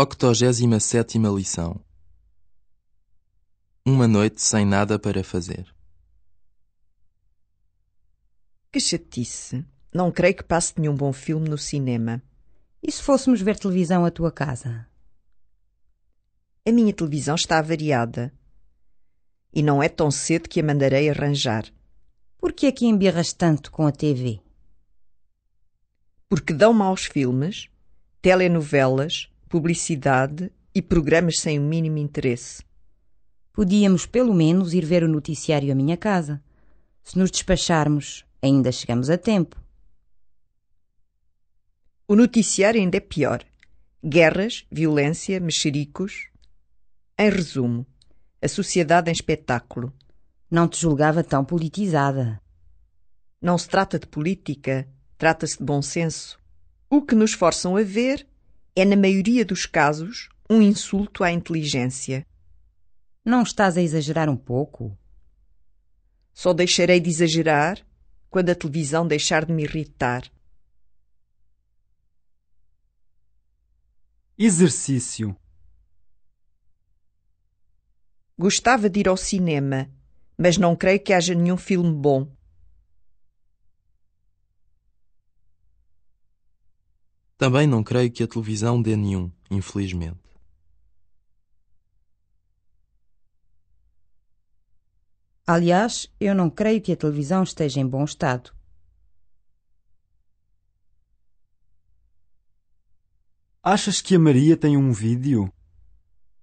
Octogésima sétima lição Uma noite sem nada para fazer. Que chatice. Não creio que passe nenhum bom filme no cinema. E se fôssemos ver televisão à tua casa? A minha televisão está avariada. E não é tão cedo que a mandarei arranjar. Por que é que embirras tanto com a TV? Porque dão maus filmes, telenovelas publicidade e programas sem o mínimo interesse. Podíamos, pelo menos, ir ver o noticiário à minha casa. Se nos despacharmos, ainda chegamos a tempo. O noticiário ainda é pior. Guerras, violência, mexericos. Em resumo, a sociedade em espetáculo. Não te julgava tão politizada. Não se trata de política, trata-se de bom senso. O que nos forçam a ver é, na maioria dos casos, um insulto à inteligência. Não estás a exagerar um pouco? Só deixarei de exagerar quando a televisão deixar de me irritar. Exercício Gostava de ir ao cinema, mas não creio que haja nenhum filme bom. Também não creio que a televisão dê nenhum, infelizmente. Aliás, eu não creio que a televisão esteja em bom estado. Achas que a Maria tem um vídeo?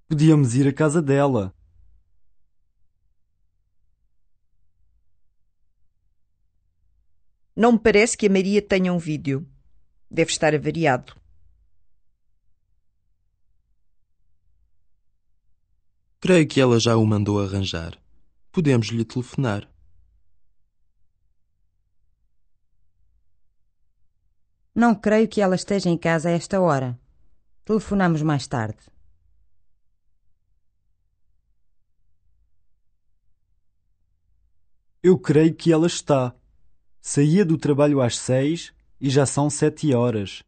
Podíamos ir à casa dela. Não me parece que a Maria tenha um vídeo deve estar avariado. Creio que ela já o mandou arranjar. Podemos lhe telefonar. Não creio que ela esteja em casa a esta hora. Telefonamos mais tarde. Eu creio que ela está. Saía do trabalho às seis e já são sete horas.